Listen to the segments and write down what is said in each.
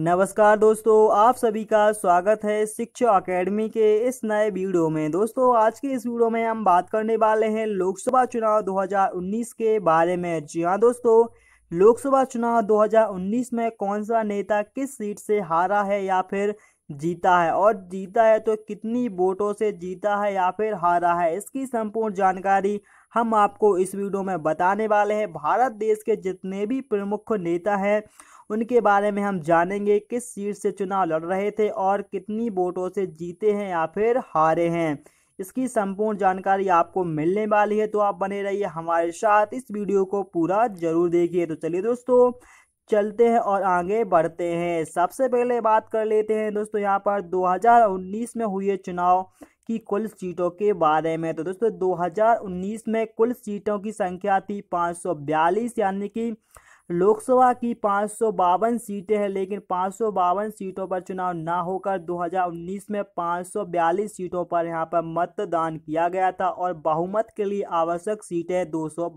नमस्कार दोस्तों आप सभी का स्वागत है शिक्षा अकेडमी के इस नए वीडियो में दोस्तों आज के इस वीडियो में हम बात करने वाले हैं लोकसभा चुनाव 2019 के बारे में जी हाँ दोस्तों लोकसभा चुनाव 2019 में कौन सा नेता किस सीट से हारा है या फिर जीता है और जीता है तो कितनी वोटों से जीता है या फिर हारा है इसकी संपूर्ण जानकारी हम आपको इस वीडियो में बताने वाले हैं भारत देश के जितने भी प्रमुख नेता हैं उनके बारे में हम जानेंगे किस सीट से चुनाव लड़ रहे थे और कितनी वोटों से जीते हैं या फिर हारे हैं इसकी संपूर्ण जानकारी आपको मिलने वाली है तो आप बने रहिए हमारे साथ इस वीडियो को पूरा जरूर देखिए तो चलिए दोस्तों चलते हैं और आगे बढ़ते हैं सबसे पहले बात कर लेते हैं दोस्तों यहाँ पर 2019 में हुए चुनाव की कुल सीटों के बारे में तो दोस्तों 2019 में कुल सीटों की संख्या थी पाँच यानी कि लोकसभा की पाँच सीटें हैं लेकिन पाँच सीटों पर चुनाव ना होकर 2019 में पाँच सीटों पर यहां पर मतदान किया गया था और बहुमत के लिए आवश्यक सीटें दो सौ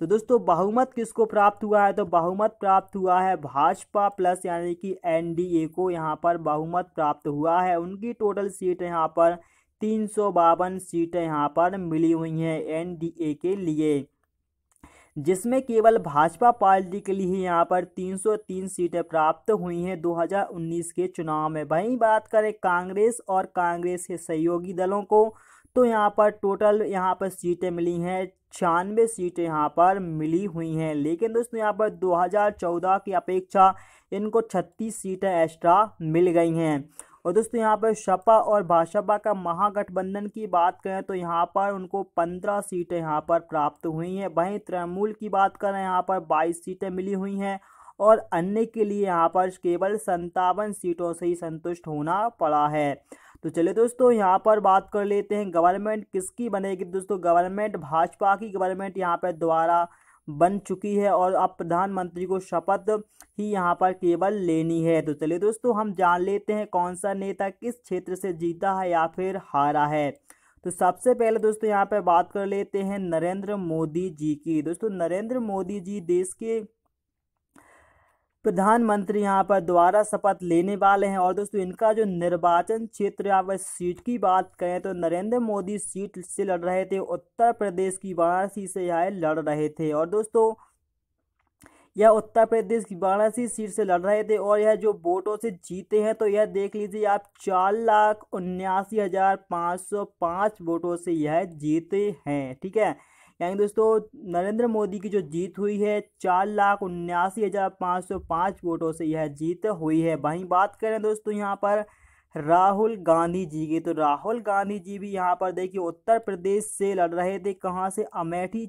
तो दोस्तों बहुमत किसको प्राप्त हुआ है तो बहुमत प्राप्त हुआ है भाजपा प्लस यानी कि एनडीए को यहाँ पर बहुमत प्राप्त हुआ है उनकी टोटल सीट यहाँ पर तीन सौ बावन सीटें यहाँ पर मिली हुई हैं एनडीए के लिए जिसमें केवल भाजपा पार्टी के लिए यहाँ पर 303 सीटें प्राप्त हुई हैं 2019 के चुनाव में वहीं बात करें कांग्रेस और कांग्रेस के सहयोगी दलों को तो यहाँ पर टोटल यहाँ पर सीटें मिली हैं छियानवे सीटें यहाँ पर मिली हुई हैं लेकिन दोस्तों यहाँ पर 2014 की अपेक्षा इनको 36 सीटें एक्स्ट्रा मिल गई हैं और दोस्तों यहाँ पर सपा और भाजपा का महागठबंधन की बात करें तो यहाँ पर उनको पंद्रह सीटें यहाँ पर प्राप्त हुई हैं वहीं तृणमूल की बात करें यहाँ पर बाईस सीटें मिली हुई हैं और अन्य के लिए यहाँ पर केवल संतावन सीटों से ही संतुष्ट होना पड़ा है तो चलिए दोस्तों यहाँ पर बात कर लेते हैं गवर्नमेंट किसकी बनेगी दोस्तों गवर्नमेंट भाजपा की गवर्नमेंट यहाँ पर द्वारा बन चुकी है और अब प्रधानमंत्री को शपथ ही यहाँ पर केवल लेनी है तो चलिए दोस्तों हम जान लेते हैं कौन सा नेता किस क्षेत्र से जीता है या फिर हारा है तो सबसे पहले दोस्तों यहाँ पर बात कर लेते हैं नरेंद्र मोदी जी की दोस्तों नरेंद्र मोदी जी देश के प्रधानमंत्री यहाँ पर दोबारा शपथ लेने वाले हैं और दोस्तों इनका जो निर्वाचन क्षेत्र या वह सीट की बात करें तो नरेंद्र मोदी सीट से लड़ रहे थे उत्तर प्रदेश की वाराणसी से यहाँ लड़ रहे थे और दोस्तों यह उत्तर प्रदेश की वाराणसी सीट से लड़ रहे थे और यह जो वोटों से जीते हैं तो यह देख लीजिए आप चार लाख उन्यासी हज़ार पाँच सौ पाँच वोटों से यह जीते हैं ठीक है यानी दोस्तों नरेंद्र मोदी की जो जीत हुई है चार लाख उन्यासी हज़ार पाँच सौ पाँच वोटों से यह जीत हुई है वहीं बात करें दोस्तों यहाँ पर राहुल गांधी जी की तो राहुल गांधी जी भी यहाँ पर देखिए उत्तर प्रदेश से लड़ रहे थे कहाँ से अमेठी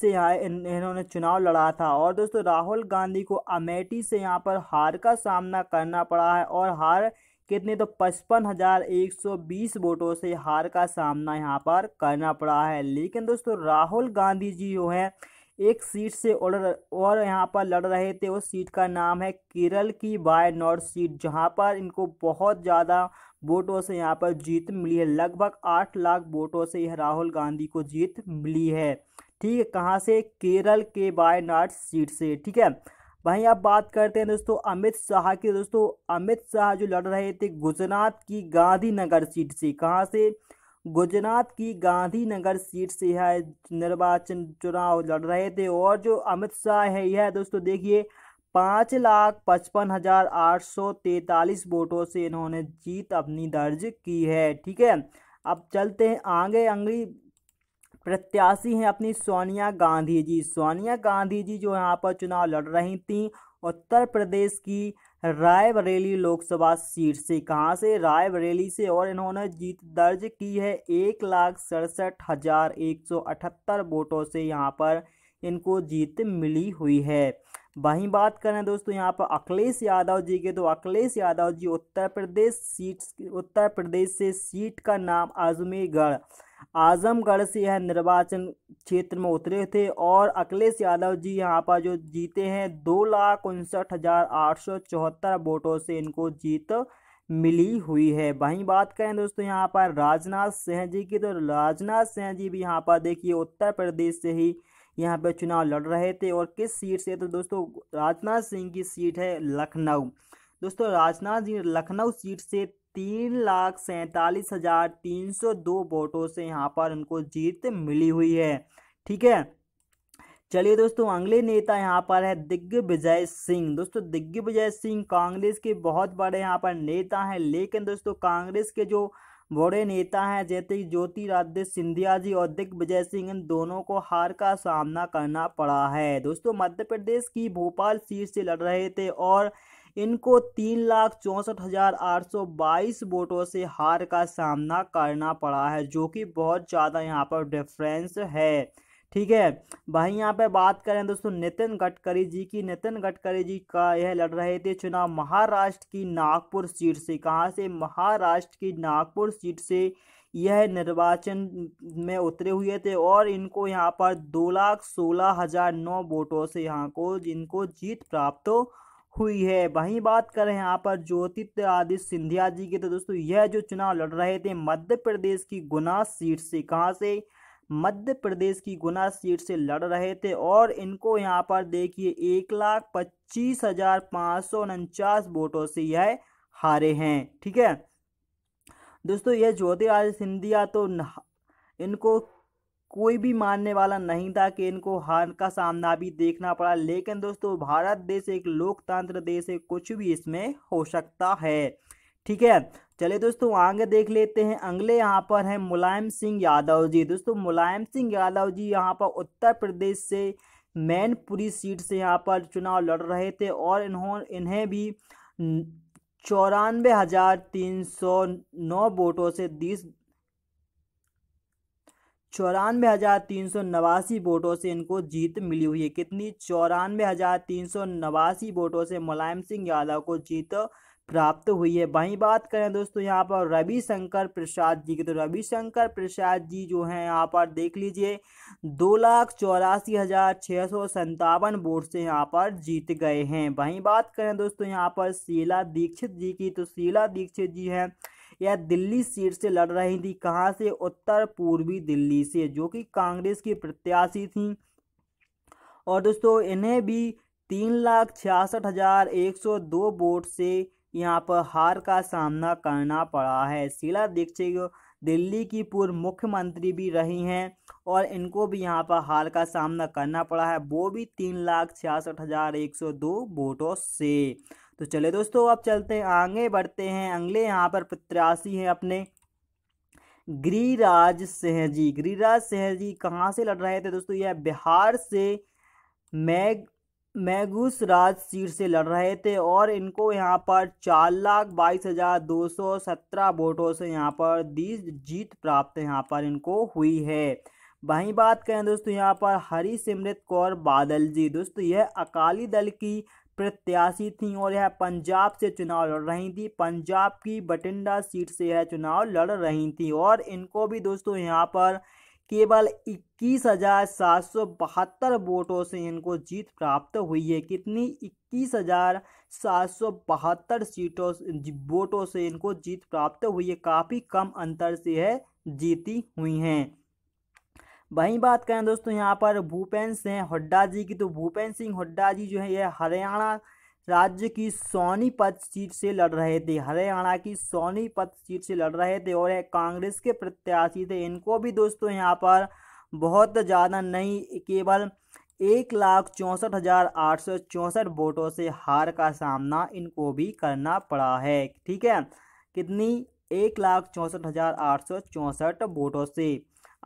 से यहाँ इन्होंने चुनाव लड़ा था और दोस्तों राहुल गांधी को अमेठी से यहाँ पर हार का सामना करना पड़ा है और हार कितने तो पचपन हजार एक सौ बीस वोटों से हार का सामना यहाँ पर करना पड़ा है लेकिन दोस्तों राहुल गांधी जी जो हैं एक सीट से और और यहाँ पर लड़ रहे थे उस सीट का नाम है केरल की बाय नॉर्थ सीट जहाँ पर इनको बहुत ज़्यादा वोटों से यहाँ पर जीत मिली है लगभग आठ लाख वोटों से यह राहुल गांधी को जीत मिली है ठीक है कहाँ से केरल के बाय नॉर्थ सीट से ठीक है वहीं आप बात करते हैं दोस्तों अमित शाह की दोस्तों अमित शाह जो लड़ रहे थे गुजरात की गांधीनगर सीट से कहाँ से गुजरात की गांधीनगर सीट से है निर्वाचन चुनाव लड़ रहे थे और जो अमित शाह है यह दोस्तों देखिए पाँच लाख पचपन हजार आठ सौ तैतालीस वोटों से इन्होंने जीत अपनी दर्ज की है ठीक है अब चलते हैं आगे अगली प्रत्याशी हैं अपनी सोनिया गांधी जी सोनिया गांधी जी जो यहाँ पर चुनाव लड़ रही थी उत्तर प्रदेश की रायबरेली लोकसभा सीट से कहाँ से रायबरेली से और इन्होंने जीत दर्ज की है एक लाख सड़सठ हजार एक सौ अठहत्तर वोटों से यहाँ पर इनको जीत मिली हुई है वहीं बात करें दोस्तों यहाँ पर अखिलेश यादव जी के तो अखिलेश यादव जी उत्तर प्रदेश सीट उत्तर प्रदेश से सीट का नाम आजमेरगढ़ आजमगढ़ से यह निर्वाचन क्षेत्र में उतरे थे और अखिलेश यादव जी यहाँ पर जो जीते हैं दो लाख उनसठ हज़ार आठ सौ चौहत्तर वोटों से इनको जीत मिली हुई है वहीं बात करें दोस्तों यहाँ पर राजनाथ सिंह जी की तो राजनाथ सिंह जी भी यहाँ पर देखिए उत्तर प्रदेश से ही यहाँ पर चुनाव लड़ रहे थे और किस सीट से तो दोस्तों राजनाथ सिंह की सीट है लखनऊ दोस्तों राजनाथ जी लखनऊ सीट से तीन लाख सैंतालीस हज़ार तीन सौ दो वोटों से यहाँ पर उनको जीत मिली हुई है ठीक है चलिए दोस्तों अगले नेता यहाँ पर है दिग्विजय सिंह दोस्तों दिग्विजय सिंह कांग्रेस के बहुत बड़े यहाँ पर नेता हैं लेकिन दोस्तों कांग्रेस के जो बड़े नेता हैं जैसे ज्योतिरादित्य सिंधिया जी और दिग्विजय सिंह इन दोनों को हार का सामना करना पड़ा है दोस्तों मध्य प्रदेश की भोपाल सीट से लड़ रहे थे और इनको तीन लाख चौंसठ हजार आठ सौ बाईस वोटों से हार का सामना करना पड़ा है जो कि बहुत ज़्यादा यहाँ पर डिफरेंस है ठीक है भाई यहाँ पे बात करें दोस्तों नितिन गडकरी जी की नितिन गडकरी जी का यह लड़ रहे थे चुनाव महाराष्ट्र की नागपुर सीट से कहाँ से महाराष्ट्र की नागपुर सीट से यह निर्वाचन में उतरे हुए थे और इनको यहाँ पर दो लाख सोलह हजार नौ वोटों से यहाँ को जिनको जीत प्राप्त हुई है वहीं बात करें यहाँ पर ज्योतित्य आदित्य सिंधिया जी की तो दोस्तों यह जो चुनाव लड़ रहे थे मध्य प्रदेश की गुना सीट से कहाँ से मध्य प्रदेश की गुना सीट से लड़ रहे थे और इनको यहाँ पर देखिए एक लाख पच्चीस हजार पाँच सौ उनचास वोटों से यह हारे हैं ठीक है दोस्तों यह ज्योतिरादित्य सिंधिया तो इनको कोई भी मानने वाला नहीं था कि इनको हार का सामना भी देखना पड़ा लेकिन दोस्तों भारत देश एक लोकतंत्र देश है कुछ भी इसमें हो सकता है ठीक है चलिए दोस्तों आगे देख लेते हैं अगले यहाँ पर हैं मुलायम सिंह यादव जी दोस्तों मुलायम सिंह यादव जी यहाँ पर उत्तर प्रदेश से मैनपुरी सीट से यहाँ पर चुनाव लड़ रहे थे और इन्होंने इन्हें भी चौरानवे हज़ार तीन सौ नौ वोटों से दीस चौरानवे हज़ार तीन सौ नवासी वोटों से इनको जीत मिली हुई है कितनी चौरानवे हज़ार तीन सौ नवासी वोटों से मुलायम सिंह यादव को जीत प्राप्त हुई है वहीं बात करें दोस्तों यहाँ पर रविशंकर प्रसाद जी की तो रविशंकर प्रसाद जी जो हैं यहाँ पर देख लीजिए दो लाख चौरासी हज़ार छः सौ संतावन वोट से यहाँ पर जीत गए हैं वहीं बात करें दोस्तों यहाँ पर शीला दीक्षित जी की तो शीला दीक्षित जी हैं यह दिल्ली सीट से लड़ रही थी कहाँ से उत्तर पूर्वी दिल्ली से जो कि कांग्रेस की प्रत्याशी थी और दोस्तों इन्हें भी तीन लाख छियासठ हज़ार एक सौ दो वोट से यहाँ पर हार का सामना करना पड़ा है शीला दीक्षित दिल्ली की पूर्व मुख्यमंत्री भी रही हैं और इनको भी यहाँ पर हार का सामना करना पड़ा है वो भी तीन लाख छियासठ हज़ार एक सौ दो वोटों से तो चले दोस्तों अब चलते हैं आगे बढ़ते हैं अगले यहाँ पर प्रत्याशी हैं अपने गिरिराज सिंह जी गिरिराज सिंह जी कहाँ से लड़ रहे थे दोस्तों यह बिहार से मैग राज सीट से लड़ रहे थे और इनको यहाँ पर चार लाख बाईस हज़ार दो सौ सत्रह वोटों से यहाँ पर दी जीत प्राप्त यहाँ पर इनको हुई है वहीं बात करें दोस्तों यहाँ पर हरी सिमरत कौर बादल जी दोस्तों यह अकाली दल की प्रत्याशी थी और यह पंजाब से चुनाव लड़ रही थी पंजाब की बठिंडा सीट से यह चुनाव लड़ रही थी और इनको भी दोस्तों यहाँ पर केवल इक्कीस हजार सात सौ बहत्तर वोटों से इनको जीत प्राप्त हुई है कितनी इक्कीस हजार सात सौ बहत्तर सीटों वोटों से इनको जीत प्राप्त हुई है काफ़ी कम अंतर से है जीती हुई हैं वहीं बात करें दोस्तों यहाँ पर भूपेन सिंह हुड्डा जी की तो भूपेन सिंह हुड्डा जी जो है ये हरियाणा राज्य की सोनीपत सीट से लड़ रहे थे हरियाणा की सोनीपत सीट से लड़ रहे थे और कांग्रेस के प्रत्याशी थे इनको भी दोस्तों यहाँ पर बहुत ज़्यादा नहीं केवल एक लाख चौंसठ हज़ार आठ सौ चौंसठ वोटों से हार का सामना इनको भी करना पड़ा है ठीक है कितनी एक लाख चौंसठ हज़ार आठ सौ चौंसठ वोटों से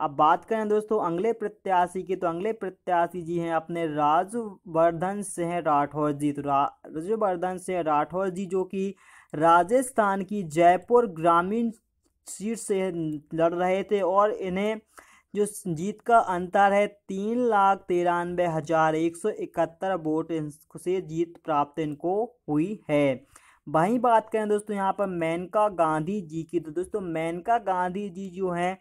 अब बात करें दोस्तों अगले प्रत्याशी की तो अगले प्रत्याशी जी हैं अपने राजवर्धन सिंह राठौर जी तो राजवर्धन सिंह राठौर जी जो कि राजस्थान की जयपुर ग्रामीण सीट से लड़ रहे थे और इन्हें जो जीत का अंतर है तीन लाख तिरानवे हज़ार एक सौ इकहत्तर वोट से जीत प्राप्त इनको हुई है वहीं बात करें दोस्तों यहाँ पर मेनका गांधी जी की तो दोस्तों मेनका गांधी जी जो हैं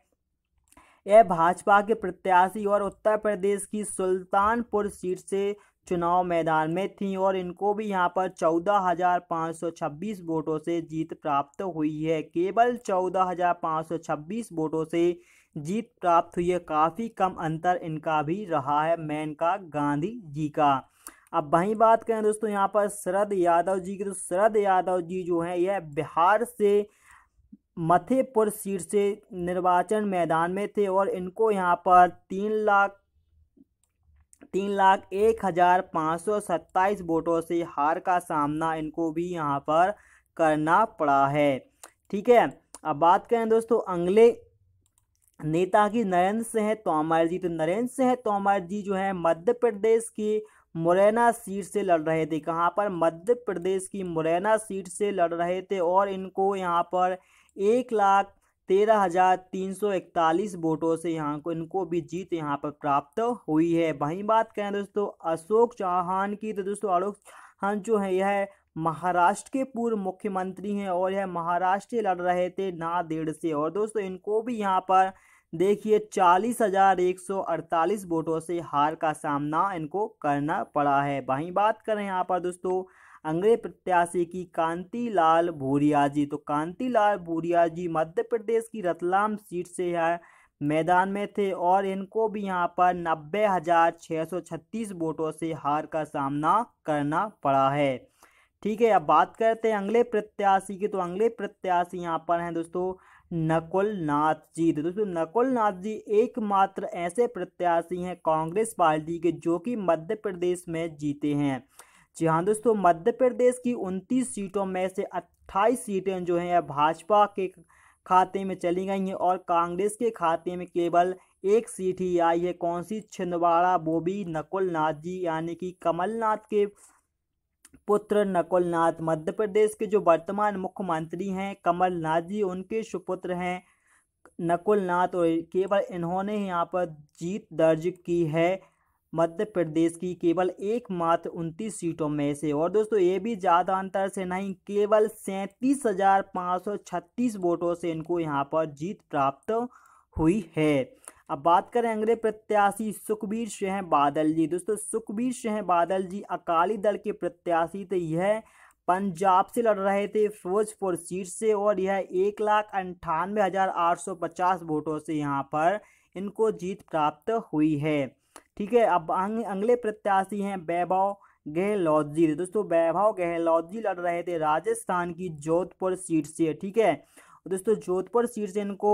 यह भाजपा के प्रत्याशी और उत्तर प्रदेश की सुल्तानपुर सीट से चुनाव मैदान में थी और इनको भी यहाँ पर 14,526 वोटों से जीत प्राप्त हुई है केवल 14,526 वोटों से जीत प्राप्त हुई है काफ़ी कम अंतर इनका भी रहा है मेनका गांधी जी का अब वहीं बात करें दोस्तों यहाँ पर शरद यादव जी की तो शरद यादव जी जो हैं यह बिहार से मथेपुर सीट से निर्वाचन मैदान में थे और इनको यहाँ पर तीन लाख तीन लाख एक हज़ार पाँच सौ सत्ताईस वोटों से हार का सामना इनको भी यहाँ पर करना पड़ा है ठीक है अब बात करें दोस्तों अगले नेता की नरेंद्र सिंह तोमर जी तो नरेंद्र सिंह तोमर जी जो है मध्य प्रदेश की मुरैना सीट से लड़ रहे थे कहाँ पर मध्य प्रदेश की मुरैना सीट से लड़ रहे थे और इनको यहाँ पर एक लाख तेरह हजार तीन सौ इकतालीस वोटों से यहाँ को इनको भी जीत यहाँ पर प्राप्त हुई है वहीं बात करें दोस्तों अशोक चौहान की तो दोस्तों अशोक चौहान जो है यह महाराष्ट्र के पूर्व मुख्यमंत्री हैं और यह महाराष्ट्र लड़ रहे थे नादेड़ से और दोस्तों इनको भी यहाँ पर देखिए चालीस हजार एक सौ अड़तालीस वोटों से हार का सामना इनको करना पड़ा है वहीं बात करें यहाँ पर दोस्तों अंग्रेज प्रत्याशी की कांतीलाल भूरिया जी तो कांतीलाल भूरिया जी मध्य प्रदेश की रतलाम सीट से है मैदान में थे और इनको भी यहाँ पर नब्बे हजार छः सौ छत्तीस वोटों से हार का सामना करना पड़ा है ठीक है अब बात करते हैं अंगले प्रत्याशी की तो अंगले प्रत्याशी यहाँ पर हैं दोस्तों नकुलनाथ जी तो दोस्तों नकुलनाथ जी एकमात्र ऐसे प्रत्याशी हैं कांग्रेस पार्टी के जो कि मध्य प्रदेश में जीते हैं जी हाँ दोस्तों मध्य प्रदेश की उनतीस सीटों में से अट्ठाईस सीटें जो हैं भाजपा के खाते में चली गई हैं और कांग्रेस के खाते में केवल एक सीट ही आई है कौन सी छिंदवाड़ा वो भी नकुलनाथ जी यानी कि कमलनाथ के पुत्र नकुलनाथ मध्य प्रदेश के जो वर्तमान मुख्यमंत्री हैं कमलनाथ जी उनके सुपुत्र हैं नकुलनाथ और केवल इन्होंने यहाँ पर जीत दर्ज की है मध्य प्रदेश की केवल एकमात्र उनतीस सीटों में से और दोस्तों ये भी ज़्यादा अंतर से नहीं केवल सैंतीस हजार पाँच सौ छत्तीस वोटों से इनको यहाँ पर जीत प्राप्त हुई है अब बात करें अंग्रेज प्रत्याशी सुखबीर सिंह बादल जी दोस्तों सुखबीर सिंह बादल जी अकाली दल के प्रत्याशी थे यह पंजाब से लड़ रहे थे फिरोजपुर सीट से और यह एक लाख अंठानवे हज़ार आठ सौ पचास वोटों से यहाँ पर इनको जीत प्राप्त हुई है ठीक है अब अगले प्रत्याशी हैं वैभव गहलोत जी दोस्तों वैभव गहलोत जी लड़ रहे थे राजस्थान की जोधपुर सीट से ठीक है दोस्तों जोधपुर सीट से इनको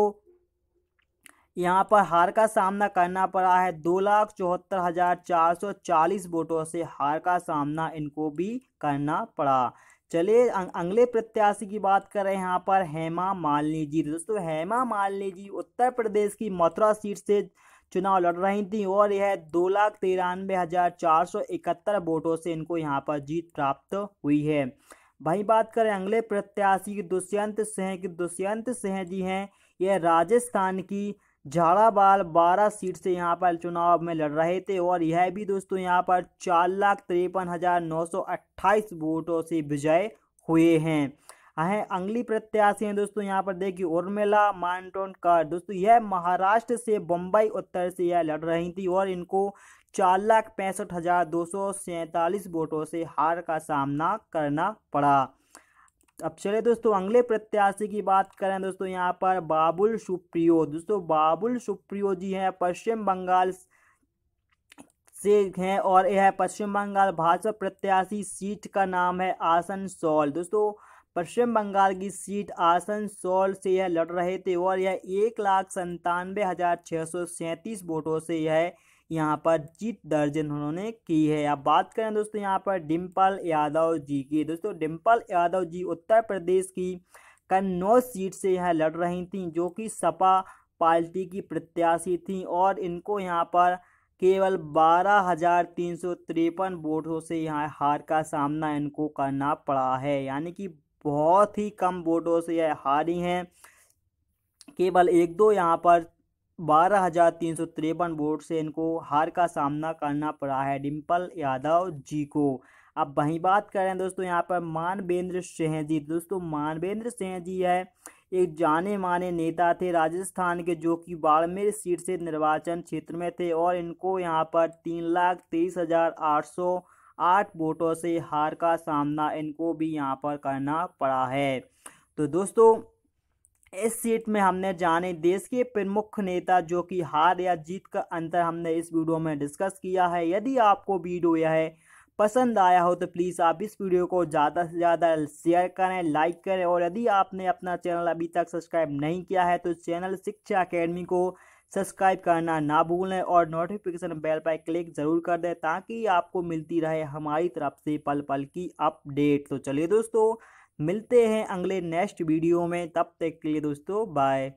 यहाँ पर हार का सामना करना पड़ा है दो लाख चौहत्तर हजार चार सौ चालीस वोटों से हार का सामना इनको भी करना पड़ा चलिए अं-, अगले प्रत्याशी की बात करें यहाँ पर हेमा मालिनी जी दोस्तों हेमा मालिनी जी उत्तर प्रदेश की मथुरा सीट से चुनाव लड़ रही थी और यह दो लाख तिरानवे हजार चार सौ इकहत्तर वोटों से इनको यहाँ पर जीत प्राप्त हुई है वहीं बात करें अगले प्रत्याशी दुष्यंत सिंह की दुष्यंत सिंह जी हैं यह राजस्थान की झाड़ाबाल बारह सीट से यहाँ पर चुनाव में लड़ रहे थे और यह भी दोस्तों यहाँ पर चार लाख तिरपन हजार नौ सौ अट्ठाईस वोटों से विजय हुए हैं हैं अंगली प्रत्याशी हैं दोस्तों यहाँ पर देखिए उर्मिला मांटोनकर दोस्तों यह महाराष्ट्र से बम्बई उत्तर से यह लड़ रही थी और इनको चार लाख पैंसठ हजार दो सौ सैंतालीस वोटों से हार का सामना करना पड़ा अब चले दोस्तों अगले प्रत्याशी की बात करें दोस्तों यहाँ पर बाबुल सुप्रियो दोस्तों बाबुल सुप्रियो जी हैं पश्चिम बंगाल से हैं और यह पश्चिम बंगाल भाजपा प्रत्याशी सीट का नाम है आसनसोल दोस्तों पश्चिम बंगाल की सीट आसनसोल से यह लड़ रहे थे और यह एक लाख संतानवे हज़ार छः सौ सैंतीस वोटों से यह यहाँ पर जीत दर्ज उन्होंने की है अब बात करें दोस्तों यहाँ पर डिम्पल यादव जी की दोस्तों डिम्पल यादव जी उत्तर प्रदेश की कन्नौज सीट से यहाँ लड़ रही थी जो कि सपा पार्टी की प्रत्याशी थी और इनको यहाँ पर केवल बारह हजार तीन सौ तिरपन वोटों से यहाँ हार का सामना इनको करना पड़ा है यानी कि बहुत ही कम वोटों से यह हारी हैं केवल एक दो यहाँ पर बारह हजार तीन सौ तिरपन वोट से इनको हार का सामना करना पड़ा है डिम्पल यादव जी को अब वहीं बात करें दोस्तों यहाँ पर मानवेंद्र सिंह जी दोस्तों मानवेंद्र सिंह जी है एक जाने माने नेता थे राजस्थान के जो कि बाड़मेर सीट से निर्वाचन क्षेत्र में थे और इनको यहाँ पर तीन लाख तेईस हज़ार आठ सौ आठ वोटों से हार का सामना इनको भी यहाँ पर करना पड़ा है तो दोस्तों इस सीट में हमने जाने देश के प्रमुख नेता जो कि हार या जीत का अंतर हमने इस वीडियो में डिस्कस किया है यदि आपको वीडियो यह पसंद आया हो तो प्लीज़ आप इस वीडियो को ज़्यादा से ज़्यादा शेयर करें लाइक करें और यदि आपने अपना चैनल अभी तक सब्सक्राइब नहीं किया है तो चैनल शिक्षा अकेडमी को सब्सक्राइब करना ना भूलें और नोटिफिकेशन बेल पर क्लिक ज़रूर कर दें ताकि आपको मिलती रहे हमारी तरफ से पल पल की अपडेट तो चलिए दोस्तों मिलते हैं अगले नेक्स्ट वीडियो में तब तक के लिए दोस्तों बाय